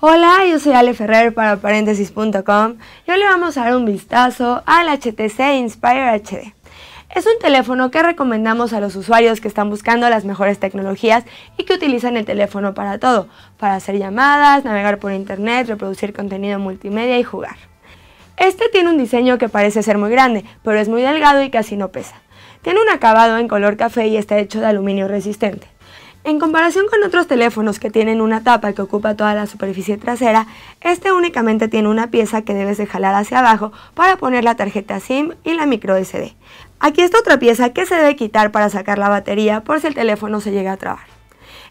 Hola, yo soy Ale Ferrer para paréntesis.com y hoy le vamos a dar un vistazo al HTC Inspire HD. Es un teléfono que recomendamos a los usuarios que están buscando las mejores tecnologías y que utilizan el teléfono para todo, para hacer llamadas, navegar por internet, reproducir contenido multimedia y jugar. Este tiene un diseño que parece ser muy grande, pero es muy delgado y casi no pesa. Tiene un acabado en color café y está hecho de aluminio resistente. En comparación con otros teléfonos que tienen una tapa que ocupa toda la superficie trasera, este únicamente tiene una pieza que debes de jalar hacia abajo para poner la tarjeta SIM y la micro Aquí está otra pieza que se debe quitar para sacar la batería por si el teléfono se llega a trabar.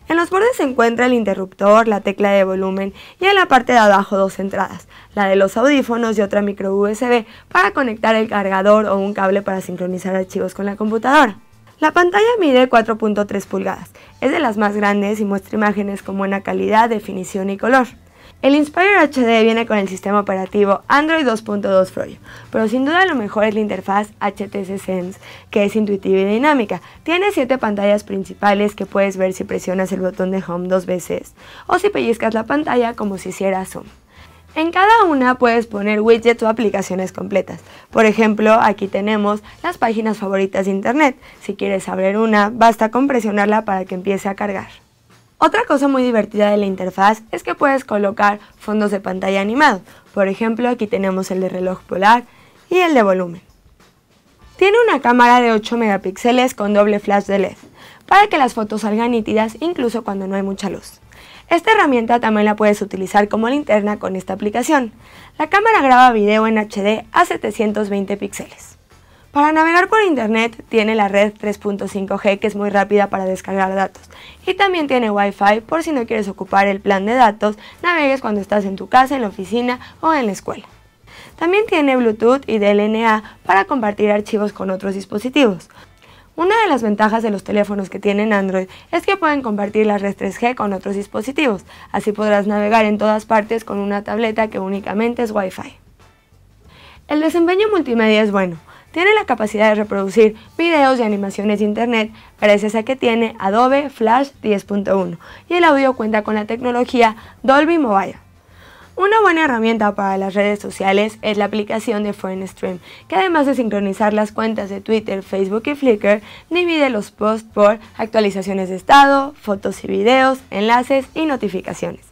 En los bordes se encuentra el interruptor, la tecla de volumen y en la parte de abajo dos entradas, la de los audífonos y otra micro USB para conectar el cargador o un cable para sincronizar archivos con la computadora. La pantalla mide 4.3 pulgadas, es de las más grandes y muestra imágenes con buena calidad, definición y color. El Inspire HD viene con el sistema operativo Android 2.2 Froyo, pero sin duda lo mejor es la interfaz HTC Sense, que es intuitiva y dinámica. Tiene 7 pantallas principales que puedes ver si presionas el botón de Home dos veces o si pellizcas la pantalla como si hicieras zoom. En cada una puedes poner widgets o aplicaciones completas. Por ejemplo, aquí tenemos las páginas favoritas de Internet. Si quieres abrir una, basta con presionarla para que empiece a cargar. Otra cosa muy divertida de la interfaz es que puedes colocar fondos de pantalla animado. Por ejemplo, aquí tenemos el de reloj polar y el de volumen. Tiene una cámara de 8 megapíxeles con doble flash de LED para que las fotos salgan nítidas incluso cuando no hay mucha luz. Esta herramienta también la puedes utilizar como linterna con esta aplicación. La cámara graba video en HD a 720 píxeles. Para navegar por internet tiene la red 3.5G que es muy rápida para descargar datos y también tiene Wi-Fi por si no quieres ocupar el plan de datos, navegues cuando estás en tu casa, en la oficina o en la escuela. También tiene Bluetooth y DLNA para compartir archivos con otros dispositivos. Una de las ventajas de los teléfonos que tienen Android es que pueden compartir las red 3G con otros dispositivos, así podrás navegar en todas partes con una tableta que únicamente es Wi-Fi. El desempeño multimedia es bueno, tiene la capacidad de reproducir videos y animaciones de Internet gracias a que tiene Adobe Flash 10.1 y el audio cuenta con la tecnología Dolby Mobile. Una buena herramienta para las redes sociales es la aplicación de Stream, que además de sincronizar las cuentas de Twitter, Facebook y Flickr, divide los posts por actualizaciones de estado, fotos y videos, enlaces y notificaciones.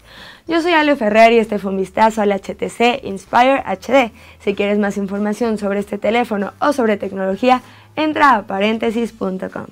Yo soy Ale Ferrer y este fue un vistazo al HTC Inspire HD. Si quieres más información sobre este teléfono o sobre tecnología, entra a paréntesis.com.